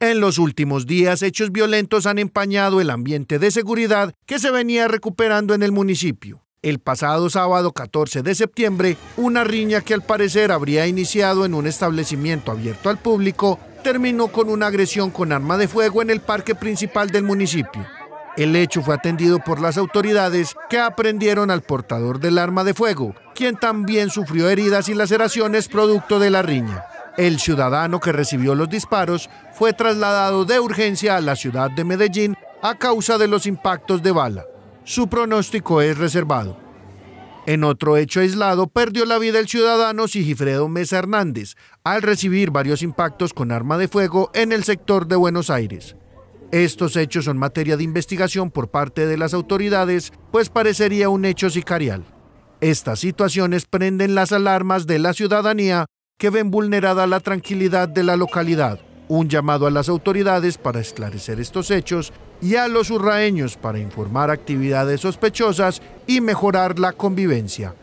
En los últimos días, hechos violentos han empañado el ambiente de seguridad que se venía recuperando en el municipio. El pasado sábado 14 de septiembre, una riña que al parecer habría iniciado en un establecimiento abierto al público terminó con una agresión con arma de fuego en el parque principal del municipio. El hecho fue atendido por las autoridades que aprendieron al portador del arma de fuego, quien también sufrió heridas y laceraciones producto de la riña. El ciudadano que recibió los disparos fue trasladado de urgencia a la ciudad de Medellín a causa de los impactos de bala. Su pronóstico es reservado. En otro hecho aislado, perdió la vida el ciudadano Sigifredo Mesa Hernández al recibir varios impactos con arma de fuego en el sector de Buenos Aires. Estos hechos son materia de investigación por parte de las autoridades, pues parecería un hecho sicarial. Estas situaciones prenden las alarmas de la ciudadanía que ven vulnerada la tranquilidad de la localidad. Un llamado a las autoridades para esclarecer estos hechos y a los urraeños para informar actividades sospechosas y mejorar la convivencia.